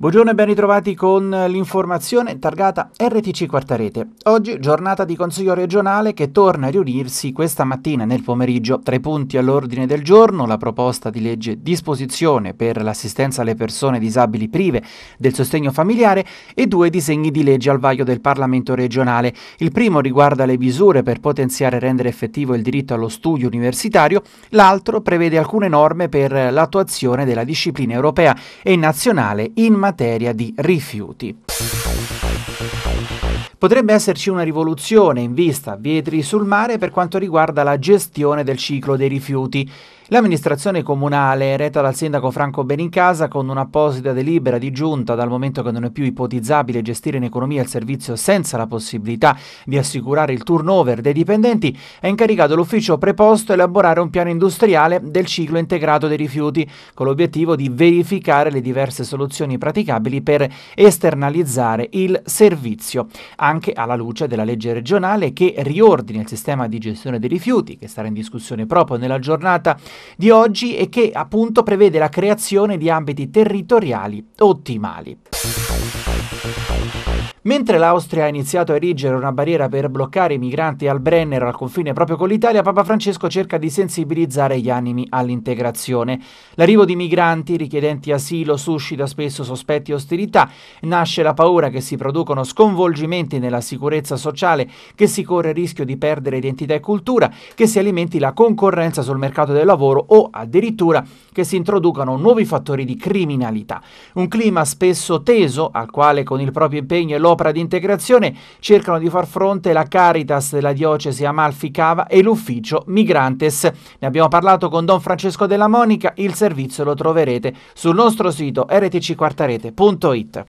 Buongiorno e ben ritrovati con l'informazione targata RTC Quarta Rete. Oggi giornata di Consiglio regionale che torna a riunirsi questa mattina nel pomeriggio. Tra i punti all'ordine del giorno la proposta di legge disposizione per l'assistenza alle persone disabili prive del sostegno familiare e due disegni di legge al vaglio del Parlamento regionale. Il primo riguarda le misure per potenziare e rendere effettivo il diritto allo studio universitario, l'altro prevede alcune norme per l'attuazione della disciplina europea e nazionale in materia materia di rifiuti. Potrebbe esserci una rivoluzione in vista a Vietri sul mare per quanto riguarda la gestione del ciclo dei rifiuti. L'amministrazione comunale, retta dal sindaco Franco Benincasa, con un'apposita delibera di giunta, dal momento che non è più ipotizzabile gestire in economia il servizio senza la possibilità di assicurare il turnover dei dipendenti, ha incaricato l'ufficio preposto a elaborare un piano industriale del ciclo integrato dei rifiuti, con l'obiettivo di verificare le diverse soluzioni praticabili per esternalizzare il servizio, anche alla luce della legge regionale che riordina il sistema di gestione dei rifiuti, che sarà in discussione proprio nella giornata di oggi e che appunto prevede la creazione di ambiti territoriali ottimali. Mentre l'Austria ha iniziato a erigere una barriera per bloccare i migranti al Brennero al confine proprio con l'Italia, Papa Francesco cerca di sensibilizzare gli animi all'integrazione. L'arrivo di migranti richiedenti asilo suscita spesso sospetti e ostilità, nasce la paura che si producono sconvolgimenti nella sicurezza sociale, che si corre il rischio di perdere identità e cultura, che si alimenti la concorrenza sul mercato del lavoro o addirittura che si introducano nuovi fattori di criminalità. Un clima spesso teso al quale con il proprio impegno e l'opera di integrazione cercano di far fronte la Caritas della diocesi Amalfi Cava e l'ufficio Migrantes. Ne abbiamo parlato con Don Francesco della Monica, il servizio lo troverete sul nostro sito rtcquartarete.it.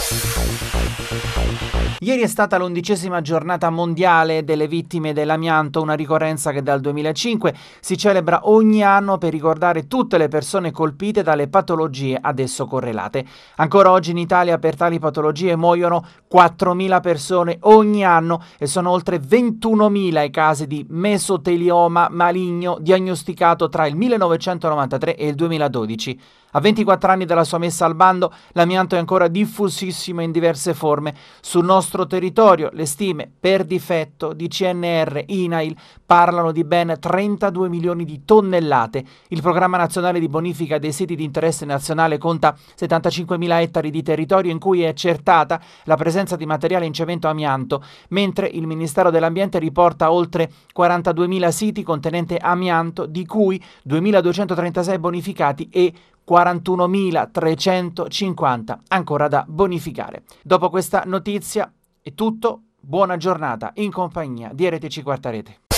Ieri è stata l'undicesima giornata mondiale delle vittime dell'amianto, una ricorrenza che dal 2005 si celebra ogni anno per ricordare tutte le persone colpite dalle patologie ad esso correlate. Ancora oggi in Italia per tali patologie muoiono 4.000 persone ogni anno e sono oltre 21.000 i casi di mesotelioma maligno diagnosticato tra il 1993 e il 2012. A 24 anni dalla sua messa al bando, l'amianto è ancora diffusissimo in diverse forme. Sul nostro territorio le stime per difetto di CNR INAIL parlano di ben 32 milioni di tonnellate. Il programma nazionale di bonifica dei siti di interesse nazionale conta 75.000 ettari di territorio in cui è accertata la presenza presenza di materiale in cemento amianto, mentre il Ministero dell'Ambiente riporta oltre 42.000 siti contenente amianto, di cui 2.236 bonificati e 41.350 ancora da bonificare. Dopo questa notizia è tutto, buona giornata in compagnia di RTC Quarta Rete.